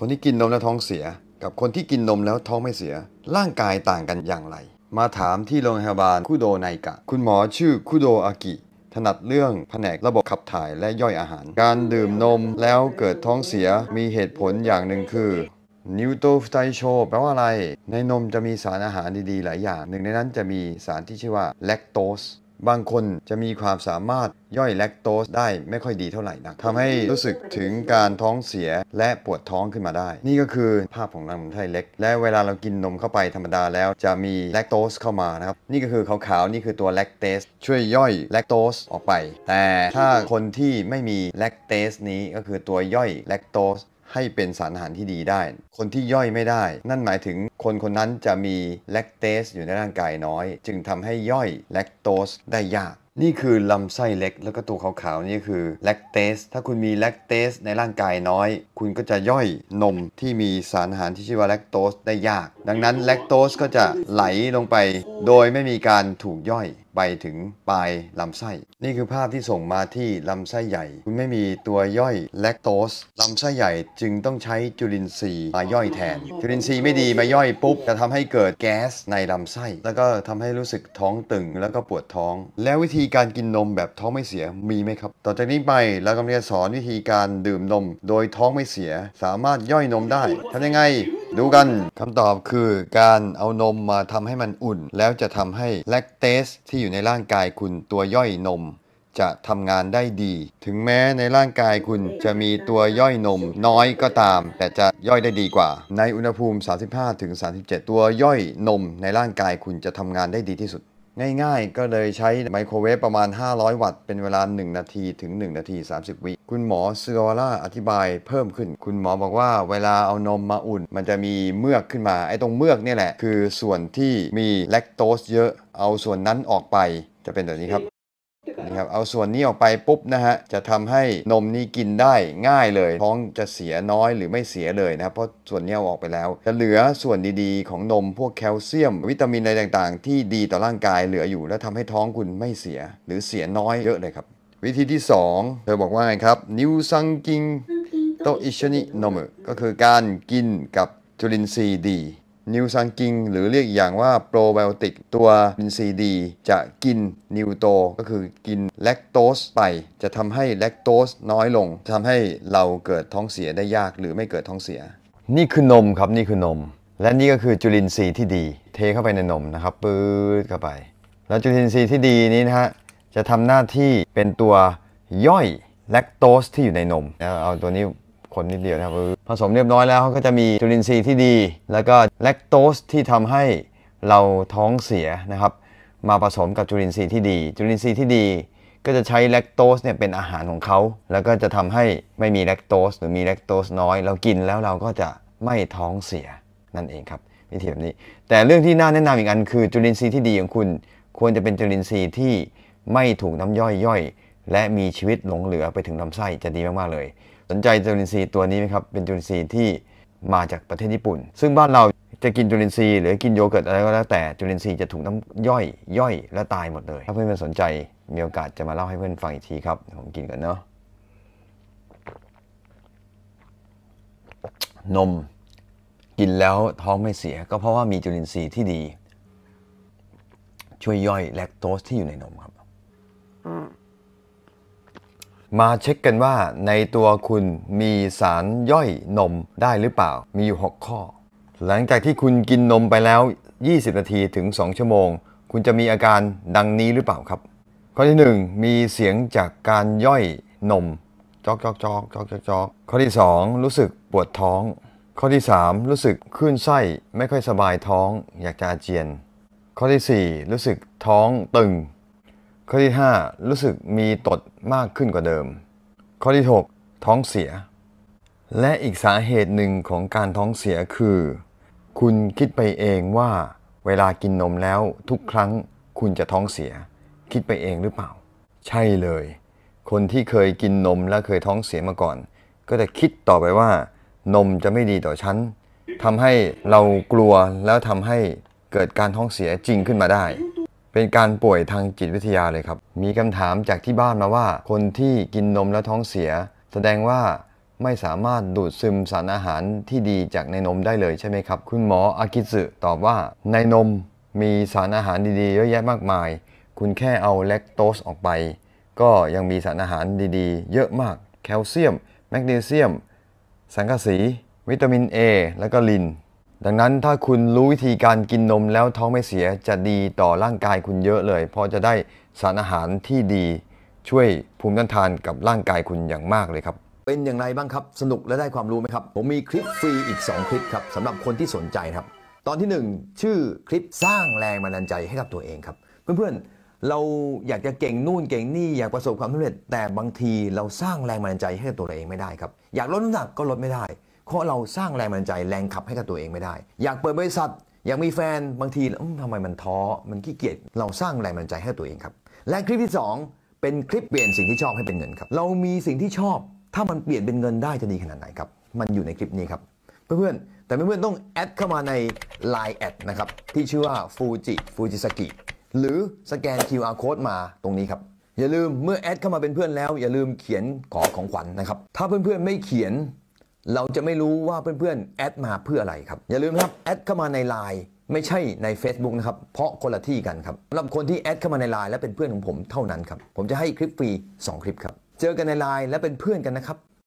คนที่กินนมแล้วท้องเสียกับคนที่กินนมแล้วท้องไม่เสียร่างกายต่างกันอย่างไร มาถามที่โรงพยาบาลคุโดไนกะ คุณหมอชื่อคุโดอากิ ถนัดเรื่องแผนกระบบขับถ่ายและย่อยอาหาร การดื่มนมแล้วเกิดท้องเสียมีเหตุผลอย่างหนึ่งคือนิวโตไตโชแปลว่าอะไร ในนมจะมีสารอาหารดีๆหลายอย่างหนึ่งในนั้นจะมีสารที่ชื่อว่าแลคโตสบางคนจะมีความสามารถย่อยแลคโตสได้ไม่ค่อยดีเท่าไหร่นะทำให้รู้สึกถึงการท้องเสียและปวดท้องขึ้นมาได้ นี่ก็คือภาพของลำไส้เล็ก และเวลาเรากินนมเข้าไปธรรมดาแล้วจะมีแลคโตสเข้ามานะครับ นี่ก็คือขาวๆนี่คือตัวแลคเตสช่วยย่อยแลคโตสออกไป แต่ถ้าคนที่ไม่มีแลคเตสนี้ก็คือตัวย่อยแลคโตสให้เป็นสารอาหารที่ดีได้ คนที่ย่อยไม่ได้ นั่นหมายถึงคนคนนั้นจะมีแลคเตสอยู่ในร่างกายน้อย จึงทำให้ย่อยแลคโตสได้ยากนี่คือลำไส้เล็ก แล้วก็ตัวขาวๆนี่คือแลคเตส ถ้าคุณมีแลคเตสในร่างกายน้อยคุณก็จะย่อยนมที่มีสารอาหารที่ชื่อว่าแลคโตสได้ยาก ดังนั้นแลคโตสก็จะไหลลงไปโดยไม่มีการถูกย่อยไปถึงปลายลำไส้ นี่คือภาพที่ส่งมาที่ลำไส้ใหญ่ คุณไม่มีตัวย่อยแลคโตสลำไส้ใหญ่จึงต้องใช้จุลินทรีย์มาย่อยแทนจุลินทรีย์ไม่ดีมาย่อยปุ๊บ จะทำให้เกิดแก๊สในลำไส้ แล้วก็ทำให้รู้สึกท้องตึงแล้วก็ปวดท้อง แล้ววิธีการกินนมแบบท้องไม่เสียมีไหมครับ ต่อจากนี้ไปเรากำลังจะสอนวิธีการดื่มนม โดยท้องไม่เสียสามารถย่อยนมได้ทำยังไงดูกันคำตอบคือการเอานมมาทำให้มันอุ่น แล้วจะทำให้แลคเตส ที่อยู่ในร่างกายคุณตัวย่อยนม จะทำงานได้ดี ถึงแม้ในร่างกายคุณจะมีตัวย่อยนม น้อยก็ตาม แต่จะย่อยได้ดีกว่า ในอุณหภูมิ 35-37 ตัวย่อยนม ในร่างกายคุณจะทำงานได้ดีที่สุดง่ายๆ ก็เลยใช้ไมโครเวฟประมาณ 500 วัตต์ เป็นเวลา 1 นาทีถึง 1 นาที 30 วิคุณหมอซูโาร่าอธิบายเพิ่มขึ้น คุณหมอบอกว่าเวลาเอานมมาอุ่น มันจะมีเมือกขึ้นมา ไอ้ตรงเมือกนี่แหละ คือส่วนที่มีแลคโตสเยอะ เอาส่วนนั้นออกไป จะเป็นแบบนี้ครับนะครับเอาส่วนนี้ออกไปปุ๊บนะฮะ จะทำให้นมนี้กินได้ง่ายเลย ท้องจะเสียน้อยหรือไม่เสียเลยนะครับเพราะส่วนนี้ออกไปแล้ว จะเหลือส่วนดีๆของนมพวกแคลเซียม วิตามินอะไรต่างๆ ที่ดีต่อร่างกายเหลืออยู่ แล้วทำให้ท้องคุณไม่เสีย หรือเสียน้อยเยอะเลยครับ วิธีที่ 2 เธอบอกว่าไงครับนิวซังกิงโตอิชนิโนมก็คือการกินกับจุลินทรีย์ดีนิวซังกิงหรือเรียกอย่างว่าโปรไบโอติกตัวอินซีดี จะกินนิวโต ก็คือกินแลคโตสไปจะทำให้แลคโตสน้อยลงทำให้เราเกิดท้องเสียได้ยากหรือไม่เกิดท้องเสีย นี่คือนมครับนี่คือนม และนี่ก็คือจุลินทรีย์ที่ดี เทเข้าไปในนมนะครับ ปื๊ดเข้าไป แล้วจุลินทรีย์ที่ดีนี้นะฮะจะทำหน้าที่เป็นตัวย่อยแลคโตสที่อยู่ในนมเอาตัวนี้ผลนิดเดียวนะครับผสมเรียบร้อยแล้วก็จะมีจุลินทรีย์ที่ดี แล้วก็แลคโตสที่ทำให้เราท้องเสียนะครับมาผสมกับจุลินทรีย์ที่ดีจุลินทรีย์ที่ดี ก็จะใช้แลคโตสเนี่ยเป็นอาหารของเขาแล้วก็จะทำให้ไม่มีแลคโตสหรือมีแลคโตสน้อยเรากินแล้วเราก็จะไม่ท้องเสียนั่นเองครับวิธีแบบนี้ แต่เรื่องที่น่าแนะนำอีกอัน คือจุลินทรีย์ที่ดีของคุณ ควรจะเป็นจุลินทรีย์ที่ไม่ถูกน้ำย่อยย่อยและมีชีวิตหลงเหลือไปถึงลำไส้จะดีมากๆเลย สนใจจุลินทรีย์ตัวนี้ไหมครับเป็นจุลินทรีย์ที่มาจากประเทศญี่ปุ่น ซึ่งบ้านเราจะกินจุลินทรีย์หรือกินโยเกิร์ตอะไรก็แล้วแต่จุลินทรีย์จะถูกน้ำย่อยย่อยและตายหมดเลยถ้าเพื่อนๆสนใจมีโอกาสจะมาเล่าให้เพื่อนฟังอีกทีครับผมกินก่อนเนาะนม กินแล้วท้องไม่เสีย ก็เพราะว่ามีจุลินทรีย์ที่ดี ช่วยย่อยแลคโตสที่อยู่ในนมครับมาเช็คกันว่าในตัวคุณมีสารย่อยนมได้หรือเปล่า มีอยู่6ข้อ หลังจากที่คุณกินนมไปแล้ว 20 นาทีถึง 2 ชั่วโมง คุณจะมีอาการดังนี้หรือเปล่าครับ ข้อที่ 1 มีเสียงจากการย่อยนมจอกจอกจอกจอกจอกอกข้อที่2รู้สึกปวดท้อง ข้อที่3รู้สึกขึ้นไส้ไม่ค่อยสบายท้องอยากจะอาเจียน ข้อที่4รู้สึกท้องตึงข้อที่5รู้สึกมีตดมากขึ้นกว่าเดิม ข้อที่6ท้องเสีย และอีกสาเหตุหนึ่งของการท้องเสียคือ คุณคิดไปเองว่า เวลากินนมแล้วทุกครั้งคุณจะท้องเสีย คิดไปเองหรือเปล่า ใช่เลย คนที่เคยกินนมและเคยท้องเสียมาก่อน ก็จะคิดต่อไปว่า นมจะไม่ดีต่อฉันทำให้เรากลัวแล้วทำให้เกิดการท้องเสียจริงขึ้นมาได้เป็นการป่วยทางจิตวิทยาเลยครับ มีคำถามจากที่บ้านมาว่า คนที่กินนมแล้วท้องเสีย แสดงว่าไม่สามารถดูดซึมสารอาหารที่ดีจากในนมได้เลยใช่ไหมครับ คุณหมออากิสึตอบว่าในนมมีสารอาหารดีๆเยอะแยะมากมาย คุณแค่เอาเลคโตสออกไป ก็ยังมีสารอาหารดี ๆ เยอะมาก แคลเซียม แมกนีเซียม สังกะสี วิตามิน A และก็ลินดังนั้นถ้าคุณรู้วิธีการกินนมแล้วท้องไม่เสียจะดีต่อร่างกายคุณเยอะเลย เพราะจะได้สารอาหารที่ดี ช่วยภูมิต้านทานกับร่างกายคุณอย่างมากเลยครับเป็นอย่างไรบ้างครับสนุกและได้ความรู้ไหมครับ ผมมีคลิปฟรีอีก2คลิปครับสำหรับคนที่สนใจครับ ตอนที่ 1 ชื่อคลิปสร้างแรงบันดาลใจให้กับตัวเองครับเพื่อนๆเราอยากจะเก่งนู่นเก่งนี่อยากประสบความสำเร็จ แต่บางทีเราสร้างแรงบันดาลใจให้กับตัวเราเองไม่ได้ครับอยากลดน้ำหนักก็ลดไม่ได้เพราะเราสร้างแรงบันดาลใจแรงขับให้กับตัวเองไม่ได้ อยากเปิดบริษัทอยากมีแฟนบางทีทำไมมันท้อ มันขี้เกียจเราสร้างแรงบันดาลใจให้ตัวเองครับและคลิปที่ 2 เป็นคลิปเปลี่ยนสิ่งที่ชอบให้เป็นเงินครับเรามีสิ่งที่ชอบ ถ้ามันเปลี่ยนเป็นเงินได้จะดีขนาดไหนครับมันอยู่ในคลิปนี้ครับเพื่อนๆแต่เพื่อนๆต้องแอดเข้ามาใน Line แอดนะครับที่ชื่อว่าฟูจิฟูจิสกิหรือสแกน QR code มาตรงนี้ครับอย่าลืมเมื่อแอดเข้ามาเป็นเพื่อนแล้ว อย่าลืมเขียนขอของขวัญนนะครับถ้าเพื่อนๆไม่เขียนเราจะไม่รู้ว่าเพื่อนๆแอดมาเพื่ออะไรครับ อย่าลืมนะครับแอดเข้ามาในไลน์ไม่ใช่ใน Facebook นะครับ เพราะคนละที่กันครับสำหรับ คนที่แอดเข้ามาในไลน์และเป็นเพื่อนของผมเท่านั้นครับ ผมจะให้คลิปฟรี2 คลิปครับ เจอกันในไลน์และเป็นเพื่อนกันนะครับ